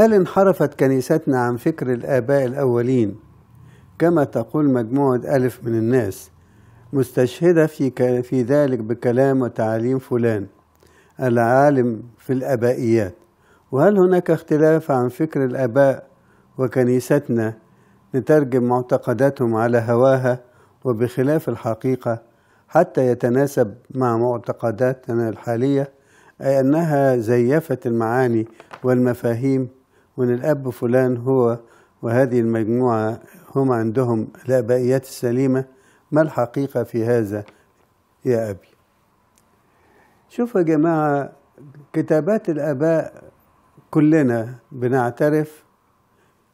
هل انحرفت كنيستنا عن فكر الآباء الأولين كما تقول مجموعة ألف من الناس مستشهدة في, في ذلك بكلام وتعاليم فلان العالم في الآبائيات وهل هناك اختلاف عن فكر الآباء وكنيستنا نترجم معتقداتهم على هواها وبخلاف الحقيقة حتى يتناسب مع معتقداتنا الحالية أي أنها زيفت المعاني والمفاهيم وأن الأب فلان هو وهذه المجموعة هم عندهم الآبائيات السليمة ما الحقيقة في هذا يا أبي شوفوا يا جماعة كتابات الآباء كلنا بنعترف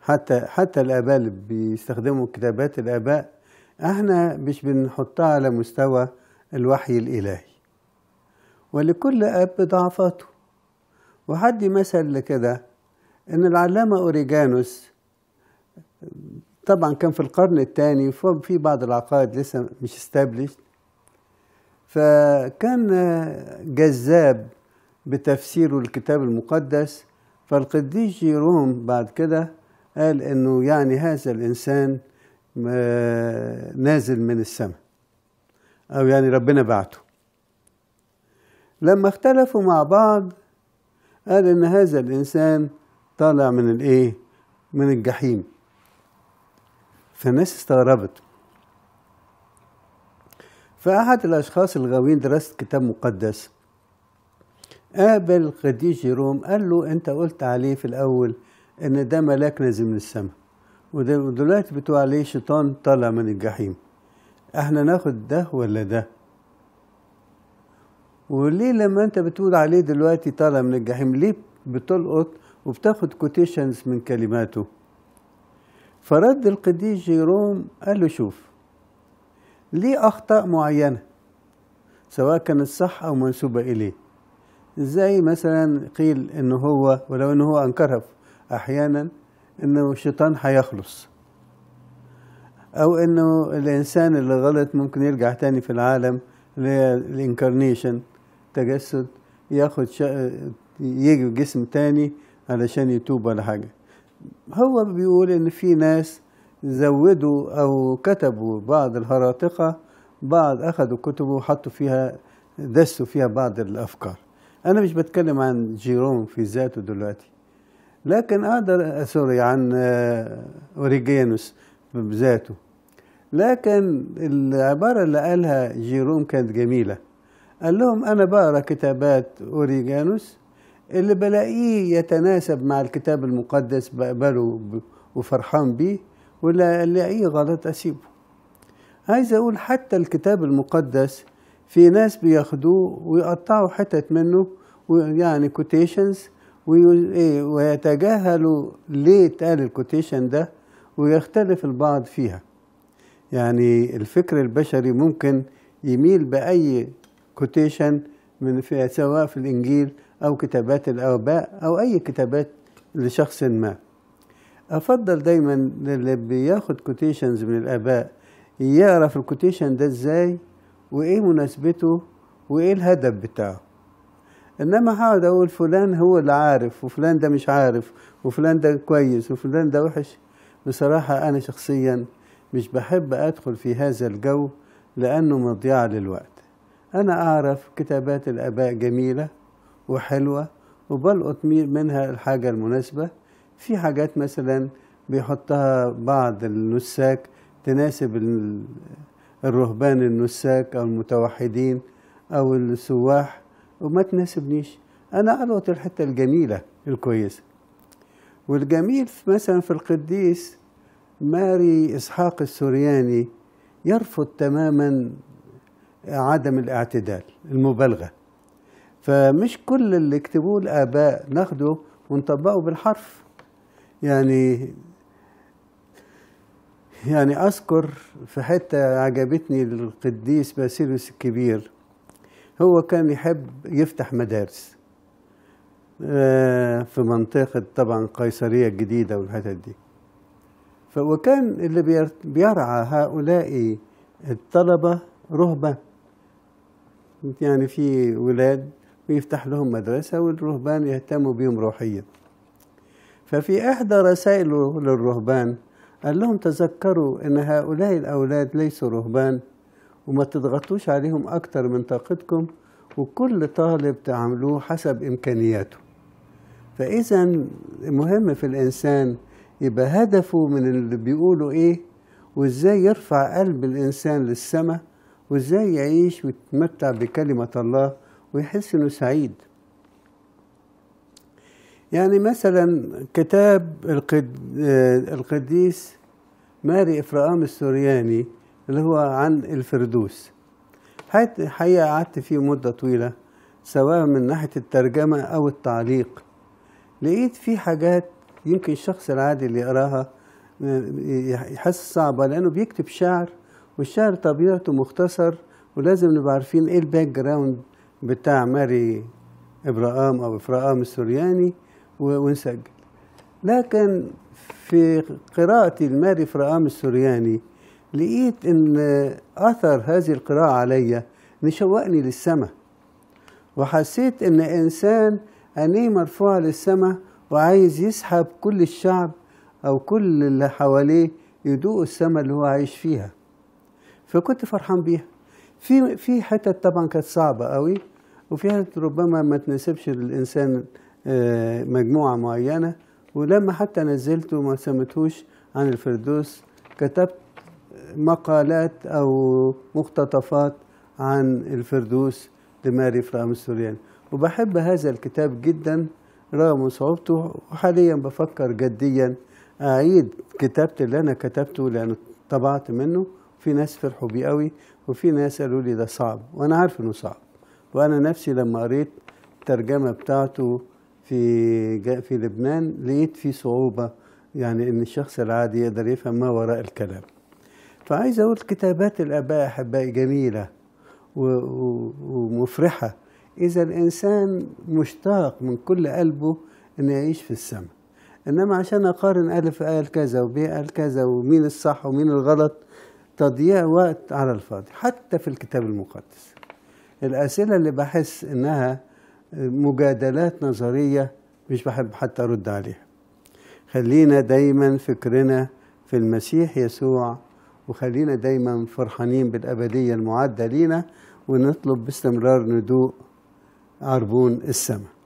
حتى حتى الآباء اللي بيستخدموا كتابات الآباء احنا مش بنحطها على مستوى الوحي الإلهي ولكل أب ضعفاته وحد مثل لكده ان العلامه اوريجانوس طبعا كان في القرن الثاني وفي بعض العقائد لسه مش استابلش فكان جذاب بتفسيره الكتاب المقدس فالقديس جيروم بعد كده قال انه يعني هذا الانسان آه، نازل من السماء او يعني ربنا بعته لما اختلفوا مع بعض قال ان هذا الانسان طالع من الايه من الجحيم فالناس استغربت فأحد الأشخاص الغاويين دراسة كتاب مقدس قابل قديس جيروم قال له أنت قلت عليه في الأول إن ده ملاك نازل من السماء ودلوقتي بتقول عليه شيطان طالع من الجحيم احنا ناخد ده ولا ده وليه لما انت بتقول عليه دلوقتي طالع من الجحيم ليه بتلقط وبتاخد كوتيشنز من كلماته فرد القديس جيروم قال له شوف ليه أخطاء معينة سواء كانت صح أو منسوبة إليه زي مثلا قيل إن هو ولو إن هو أنكرها أحيانا إنه الشيطان هيخلص أو إنه الإنسان اللي غلط ممكن يرجع تاني في العالم اللي هي الإنكارنيشن تجسد ياخد يجي جسم تاني علشان يتوب ولا حاجة هو بيقول إن في ناس زودوا أو كتبوا بعض الهراطقة بعض أخذوا كتبه وحطوا فيها دسوا فيها بعض الأفكار أنا مش بتكلم عن جيروم في ذاته دلوقتي لكن أقدر سوري عن آه، أوريجينوس بذاته لكن العبارة اللي قالها جيروم كانت جميلة قال لهم أنا بقرأ كتابات أوريجانوس اللي بلاقيه يتناسب مع الكتاب المقدس بقبله وفرحان بيه واللي الاقيه غلط اسيبه عايز اقول حتى الكتاب المقدس في ناس بياخدوه ويقطعوا حتت منه يعني كوتيشنز إيه، ويتجاهلوا ليه اتقال الكوتيشن ده ويختلف البعض فيها يعني الفكر البشري ممكن يميل بأي كوتيشن من في سواء في الإنجيل أو كتابات الآباء أو أي كتابات لشخص ما أفضل دايما اللي بياخد كوتيشنز من الآباء يعرف الكوتيشن ده إزاي وإيه مناسبته وإيه الهدف بتاعه انما هقعد اقول فلان هو اللي عارف وفلان ده مش عارف وفلان ده كويس وفلان ده وحش بصراحه انا شخصيا مش بحب ادخل في هذا الجو لانه مضيعه للوقت انا اعرف كتابات الاباء جميله وحلوة وبلقط منها الحاجة المناسبة في حاجات مثلا بيحطها بعض النساك تناسب الرهبان النساك أو المتوحدين أو السواح وما تناسبنيش أنا ألقط الحتة الجميلة الكويسة والجميل مثلا في القديس ماري إسحاق السورياني يرفض تماما عدم الاعتدال المبالغه فمش كل اللي كتبوه الآباء ناخده ونطبقه بالحرف يعني يعني أذكر في حتة عجبتني القديس باسيلوس الكبير هو كان يحب يفتح مدارس آه، في منطقة طبعا قيصرية الجديدة والحتت دي وكان اللي بيرعى هؤلاء الطلبة رهبة يعني في ولاد ويفتح لهم مدرسة والرهبان يهتموا بهم روحيا ففي إحدى رسائله للرهبان قال لهم تذكروا أن هؤلاء الأولاد ليسوا رهبان وما تضغطوش عليهم أكتر من طاقتكم وكل طالب تعاملوه حسب إمكانياته فإذا مهم في الإنسان يبقى هدفه من اللي بيقولوا إيه وإزاي يرفع قلب الإنسان للسماء وإزاي يعيش ويتمتع بكلمة الله ويحس انه سعيد يعني مثلا كتاب آه، القديس ماري إفرام السورياني اللي هو عن الفردوس حقيقه قعدت فيه مدة طويلة سواء من ناحية الترجمة أو التعليق لقيت فيه حاجات يمكن الشخص العادي اللي يقراها آه، يحس صعبة لأنه بيكتب شعر والشعر طبيعته مختصر ولازم نبقى عارفين إيه الباك جراوند بتاع ماري ابراهام او ابراهام السورياني ونسجل لكن في قراءتي لماري ابراهام السورياني لقيت ان اثر هذه القراءه عليا نشوقني للسماء وحسيت ان انسان عينيه مرفوعه للسماء وعايز يسحب كل الشعب او كل اللي حواليه يدوقوا السماء اللي هو عايش فيها فكنت فرحان بيها في في حتت طبعا كانت صعبه قوي وفيها ربما ما تناسبش الإنسان آه، مجموعة معينة ولما حتى نزلته ما سمتهوش عن الفردوس كتبت مقالات أو مقتطفات عن الفردوس لماري فرام السوريان وبحب هذا الكتاب جدا رغم صعوبته وحاليا بفكر جديا أعيد كتابة اللي أنا كتبته لأن طبعت منه في ناس فرحوا بيه قوي وفي ناس قالوا لي ده صعب وأنا عارف إنه صعب وانا نفسي لما قريت الترجمه بتاعته في في لبنان لقيت في صعوبه يعني ان الشخص العادي يقدر يفهم ما وراء الكلام فعايز اقول كتابات الاباء احبائي جميله ومفرحه اذا الانسان مشتاق من كل قلبه ان يعيش في السماء انما عشان اقارن الف قال كذا وب قال كذا ومين الصح ومين الغلط تضييع وقت على الفاضي حتى في الكتاب المقدس الأسئلة اللي بحس إنها مجادلات نظرية مش بحب حتى أرد عليها خلينا دايما فكرنا في المسيح يسوع وخلينا دايما فرحانين بالأبدية المعدة لينا ونطلب باستمرار ندوء عربون السماء